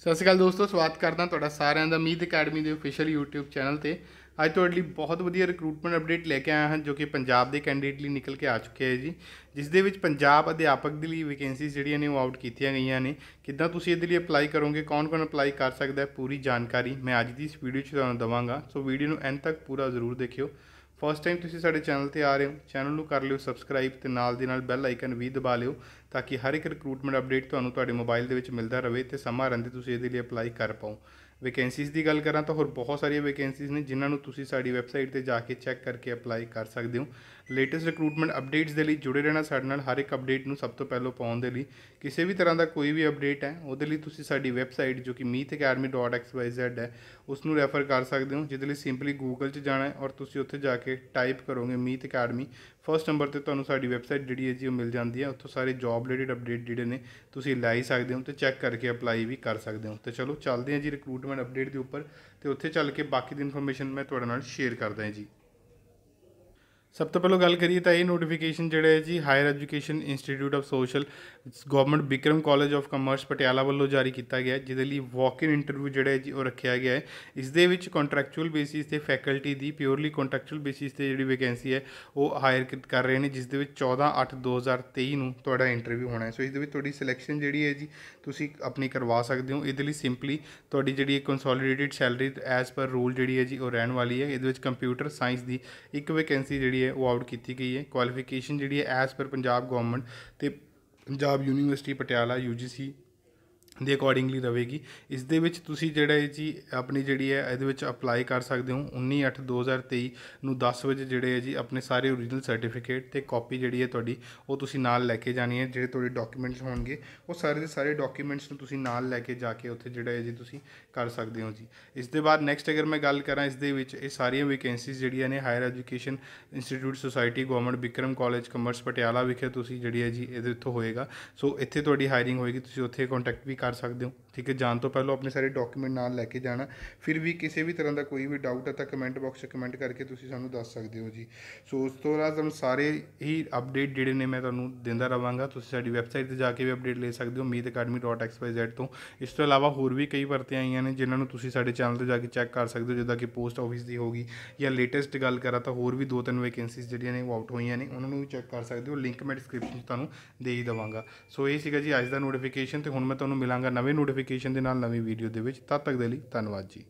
ਸਤਿ ਸ਼੍ਰੀ ਅਕਾਲ ਦੋਸਤੋ ਸਵਾਗਤ ਕਰਦਾ ਤੁਹਾਡਾ ਸਾਰਿਆਂ ਦਾ ਮੀਤ ਅਕੈਡਮੀ ਦੇ ਅਫੀਸ਼ੀਅਲ YouTube ਚੈਨਲ ਤੇ ਅੱਜ ਤੁਹਾਡੇ ਲਈ ਬਹੁਤ ਵਧੀਆ ਰਿਕਰੂਟਮੈਂਟ ਅਪਡੇਟ ਲੈ ਕੇ ਆਇਆ ਹਾਂ ਜੋ ਕਿ ਪੰਜਾਬ ਦੇ ਕੈਂਡੀਡੇਟ ਲਈ ਨਿਕਲ ਕੇ ਆ ਚੁੱਕੇ ਹੈ ਜੀ ਜਿਸ ਦੇ ਵਿੱਚ ਪੰਜਾਬ ਅਧਿਆਪਕ ਦੇ ਲਈ ਵੈਕੈਂਸੀ ਜਿਹੜੀਆਂ ਨੇ ਉਹ ਆਊਟ ਕੀਤੀਆਂ ਗਈਆਂ ਨੇ ਕਿੱਦਾਂ ਤੁਸੀਂ ਇਹਦੇ ਲਈ ਅਪਲਾਈ ਕਰੋਗੇ ਕੌਣ-ਕੌਣ ਅਪਲਾਈ ਕਰ ਸਕਦਾ ਹੈ ਪੂਰੀ ਜਾਣਕਾਰੀ ਮੈਂ ਅੱਜ ਦੀ ਇਸ ਵੀਡੀਓ 'ਚ ਤੁਹਾਨੂੰ ਦਵਾਂਗਾ ਸੋ ਵੀਡੀਓ ਨੂੰ ਐਂਡ ਤੱਕ ਪੂਰਾ ਜ਼ਰੂਰ ਦੇਖਿਓ ਫਸਟ ਟਾਈਮ ਤੁਸੀਂ ਸਾਡੇ ਚੈਨਲ ਤੇ ਆ ਰਹੇ ਹੋ ਚੈਨਲ ਨੂੰ ਕਰ ਲਿਓ ਸਬਸਕ੍ਰਾਈਬ ਤੇ ਨਾਲ ਦੇ ਨਾਲ ਬੈਲ ਆਈਕਨ ਵੀ ਦਬਾ ਲਿਓ ਤਾਂ ਕਿ ਹਰ ਇੱਕ ਰਿਕਰੂਟਮੈਂਟ ਅਪਡੇਟ ਤੁਹਾਨੂੰ ਤੁਹਾਡੇ ਮੋਬਾਈਲ ਦੇ ਵਿੱਚ ਮਿਲਦਾ ਰਹੇ ਤੇ ਸਮਾਂ ਰਹਿੰਦੇ ਤੁਸੀਂ ਇਹਦੇ ਲਈ ਅਪਲਾਈ ਕਰ ਪਾਓ ਵੈਕੈਂਸੀਜ਼ ਦੀ ਗੱਲ ਕਰਾਂ ਤਾਂ ਹੋਰ ਬਹੁਤ ਸਾਰੀਆਂ ਵੈਕੈਂਸੀਜ਼ ਨੇ ਜਿਨ੍ਹਾਂ ਨੂੰ ਤੁਸੀਂ ਸਾਡੀ ਵੈਬਸਾਈਟ ਤੇ ਜਾ ਕੇ ਚੈੱਕ ਕਰਕੇ ਅਪਲਾਈ ਕਰ ਸਕਦੇ ਹੋ ਲੇਟੈਸਟ ਰਿਕਰੂਟਮੈਂਟ ਅਪਡੇਟਸ ਦੇ ਲਈ ਜੁੜੇ ਰਹਿਣਾ ਸਾਡੇ ਨਾਲ ਹਰ ਇੱਕ ਅਪਡੇਟ ਨੂੰ ਸਭ ਤੋਂ ਪਹਿਲਾਂ ਪਾਉਣ ਦੇ ਲਈ ਕਿਸੇ ਵੀ ਤਰ੍ਹਾਂ ਦਾ ਕੋਈ ਵੀ ਅਪਡੇਟ ਹੈ ਉਹਦੇ ਲਈ ਤੁਸੀਂ ਸਾਡੀ ਵੈਬਸਾਈਟ ਜੋ ਕਿ meetacademy.xyz ਹੈ ਉਸ ਨੂੰ ਰੈਫਰ ਕਰ ਸਕਦੇ ਹੋ ਜਿਹਦੇ ਲਈ ਸਿੰਪਲੀ ਗੂਗਲ 'ਚ ਜਾਣਾ ਹੈ ਔਰ ਤੁਸੀਂ ਉੱਥੇ ਜਾ ਕੇ ਟਾਈਪ ਕਰੋਗੇ ਮੀਤ academy ਫਰਸਟ ਨੰਬਰ ਤੇ ਤੁਹਾਨੂੰ ਸਾਡੀ ਵੈਬਸਾਈਟ ਜਿਹੜੀ ਹੈ ਜੀ ਉਹ ਮਿਲ ਜਾਂਦੀ ਹੈ ਉੱਥੋਂ ਸਾਰੇ ਜੌਬ ਰਿਲੇਟਡ ਅਪਡੇਟ ਜਿਹੜੇ ਨੇ ਤੁਸੀਂ ਲੈ ਹੀ ਸਕਦੇ ਹੋ ਤੇ ਚੈੱਕ ਕਰਕੇ ਅਪਲਾਈ ਵੀ ਕਰ ਸਕਦੇ ਹੋ ਤੇ ਚਲੋ ਚੱਲਦੇ ਹਾਂ ਜੀ ਰਿਕਰੂਟ ਡਿਪਾਰਟਮੈਂਟ ਅਪਡੇਟ ਦੇ ਉੱਪਰ ਤੇ ਉੱਥੇ ਚੱਲ ਕੇ ਬਾਕੀ ਦੀ ਇਨਫੋਰਮੇਸ਼ਨ ਮੈਂ ਤੁਹਾਡੇ ਨਾਲ ਸ਼ੇਅਰ ਕਰਦਾ ਹਾਂ ਜੀ ਸਭ ਤੋਂ ਪਹਿਲਾਂ ਗੱਲ ਕਰੀਏ ਤਾਂ ਇਹ ਨੋਟੀਫਿਕੇਸ਼ਨ ਜਿਹੜਾ ਹੈ ਜੀ higher education institute of social government Bikram college of commerce Patiala ਵੱਲੋਂ ਜਾਰੀ ਕੀਤਾ ਗਿਆ ਜਿਹਦੇ ਲਈ ਵਾਕ ਇਨ ਇੰਟਰਵਿਊ ਜਿਹੜਾ ਹੈ ਜੀ ਉਹ ਰੱਖਿਆ ਗਿਆ ਹੈ ਇਸ ਦੇ ਵਿੱਚ ਕੰਟਰੈਕਚੁਅਲ ਬੇਸਿਸ ਤੇ ਫੈਕਲਟੀ ਦੀ ਪਿਓਰਲੀ ਕੰਟਰੈਕਚੁਅਲ ਬੇਸਿਸ ਤੇ ਜਿਹੜੀ ਵੈਕੈਂਸੀ ਹੈ ਉਹ ਹਾਇਰ ਕਰ ਰਹੇ ਨੇ ਜਿਸ ਦੇ ਵਿੱਚ 14/8/2023 ਨੂੰ ਤੁਹਾਡਾ ਇੰਟਰਵਿਊ ਹੋਣਾ ਹੈ ਸੋ ਇਸ ਦੇ ਵਿੱਚ ਤੁਹਾਡੀ ਸਿਲੈਕਸ਼ਨ ਜਿਹੜੀ ਹੈ ਜੀ ਤੁਸੀਂ ਆਪਣੀ ਕਰਵਾ ਸਕਦੇ ਹੋ ਇਹਦੇ ਲਈ ਸਿੰਪਲੀ ਤੁਹਾਡੀ ਜਿਹੜੀ consolidated salary as per rule ਜਿਹੜੀ ਹੈ ਜੀ ਉਹ ਰਹਿਣ ਵਾਲੀ ਹੈ ਇਹਦੇ ਵਿੱਚ ਕੰਪਿਊਟਰ ਸਾਇੰਸ ਦੀ ਇੱਕ ਵੈਕੈਂਸੀ ਜਿਹੜੀ ਹੈ ਉਹ ਆਊਟ ਕੀਤੀ ਗਈ ਹੈ ਕੁਆਲੀਫਿਕੇਸ਼ਨ ਜਿਹੜੀ ਹੈ ਐਸ ਪਰ ਪੰਜਾਬ ਗਵਰਨਮੈਂਟ ਤੇ ਪੰਜਾਬ ਯੂਨੀਵਰਸਿਟੀ ਪਟਿਆਲਾ ਯੂਜੀਸੀ ਦੇ ਅਕੋਰਡਿੰਗਲੀ ਰਹੇਗੀ ਇਸ ਦੇ ਵਿੱਚ ਤੁਸੀਂ ਜਿਹੜਾ ਇਹ ਜੀ ਆਪਣੀ ਜਿਹੜੀ ਹੈ ਇਹਦੇ ਵਿੱਚ ਅਪਲਾਈ ਕਰ ਸਕਦੇ ਹੋ 19/8/2023 ਨੂੰ 10 ਵਜੇ ਜਿਹੜੇ ਹੈ ਜੀ ਆਪਣੇ ਸਾਰੇ origignal ਸਰਟੀਫਿਕੇਟ ਤੇ ਕਾਪੀ ਜਿਹੜੀ ਹੈ ਤੁਹਾਡੀ ਉਹ ਤੁਸੀਂ ਨਾਲ ਲੈ ਕੇ ਜਾਣੀ ਹੈ ਜਿਹੜੇ ਤੁਹਾਡੇ ਡਾਕੂਮੈਂਟਸ ਹੋਣਗੇ ਉਹ ਸਾਰੇ ਦੇ ਸਾਰੇ ਡਾਕੂਮੈਂਟਸ ਨੂੰ ਤੁਸੀਂ ਨਾਲ ਲੈ ਕੇ ਜਾ ਕੇ ਉੱਥੇ ਜਿਹੜਾ ਹੈ ਜੀ ਤੁਸੀਂ ਕਰ ਸਕਦੇ ਹੋ ਜੀ ਇਸ ਦੇ ਬਾਅਦ ਨੈਕਸਟ ਅਗਰ ਮੈਂ ਗੱਲ ਕਰਾਂ ਇਸ ਦੇ ਵਿੱਚ ਇਹ ਸਾਰੀਆਂ ਵੈਕੈਂਸੀਜ਼ ਜਿਹੜੀਆਂ ਨੇ higher education institute society government Bikram college commerce Patiala ਵਿਖੇ ਤੁਸੀਂ ਜਿਹੜੀ ਹੈ ਜੀ ਇਹਦੇ ਉੱਥੋਂ ਹੋਏਗਾ ਸੋ ਇੱਥੇ ਤੁਹਾਡੀ ਹਾਇਰਿੰਗ ਹੋਏਗੀ ਤੁਸੀਂ ਉੱਥੇ ਕੰਟੈਕਟ ਵੀ ਕਰ ਕਰ ਸਕਦੇ ਹੋ ਠੀਕ ਹੈ ਜਾਣ ਤੋਂ ਪਹਿਲਾਂ ਆਪਣੇ ਸਾਰੇ ਡਾਕੂਮੈਂਟ ਨਾਲ ਲੈ ਕੇ ਜਾਣਾ ਫਿਰ ਵੀ ਕਿਸੇ ਵੀ ਤਰ੍ਹਾਂ ਦਾ ਕੋਈ ਵੀ ਡਾਊਟ ਹੈ ਤਾਂ ਕਮੈਂਟ ਬਾਕਸ 'ਚ ਕਮੈਂਟ ਕਰਕੇ ਤੁਸੀਂ ਸਾਨੂੰ ਦੱਸ ਸਕਦੇ ਹੋ ਜੀ ਸੋ ਉਸ ਤੋਂ ਬਾਅਦ ਤੁਹਾਨੂੰ ਸਾਰੇ ਹੀ ਅਪਡੇਟ ਜਿਹੜੇ ਨੇ ਮੈਂ ਤੁਹਾਨੂੰ ਦਿੰਦਾ ਰਵਾਂਗਾ ਤੁਸੀਂ ਸਾਡੀ ਵੈਬਸਾਈਟ ਤੇ ਜਾ ਕੇ ਵੀ ਅਪਡੇਟ ਲੈ ਸਕਦੇ ਹੋ meetacademy.xyz ਤੋਂ ਇਸ ਤੋਂ ਇਲਾਵਾ ਹੋਰ ਵੀ ਕਈ ਵਰਤੀਆਂ ਆਈਆਂ ਨੇ ਜਿਨ੍ਹਾਂ ਨੂੰ ਤੁਸੀਂ ਸਾਡੇ ਚੈਨਲ ਤੇ ਜਾ ਕੇ ਚੈੱਕ ਕਰ ਸਕਦੇ ਹੋ ਜਿੱਦਾਂ ਕਿ ਪੋਸਟ ਆਫਿਸ ਦੀ ਹੋਗੀ ਜਾਂ ਲੇਟੈਸਟ ਗੱਲ ਕਰਾਂ ਤਾਂ ਹੋਰ ਵੀ ਦੋ ਤਿੰਨ ਵੈਕੈਂਸੀਜ਼ ਜਿਹੜੀਆਂ ਨੇ ਉਹ ਆਊਟ ਹੋਈਆਂ ਨੇ ਉਹਨਾਂ ਨੂੰ ਵੀ ਚੈੱਕ ਕਰ ਸਕਦੇ ਹੋ ਲਿੰਕ ਮੈਂ ਡਿਸਕ੍ਰਿਪਸ਼ਨ ਤੁਹਾਨੂੰ ਦੇ ਹੀ ਦਵਾਂਗਾ ਸੋ ਇਹ ਸੀਗਾ ਜੀ ਅੱਜ ਦਾ ਨੋਟੀਫਿਕੇਸ਼ਨ ਤੇ ਹੁਣ ਮੈਂ ਤੁਹਾਨੂੰ ਮਿਲਾਂ ਮਿਲਾਂਗਾ ਨਵੇਂ ਨੋਟੀਫਿਕੇਸ਼ਨ ਦੇ ਨਾਲ ਨਵੀਂ ਵੀਡੀਓ ਦੇ ਵਿੱਚ ਤਦ ਤੱਕ ਦੇ ਲਈ ਧੰਨਵਾਦ ਜੀ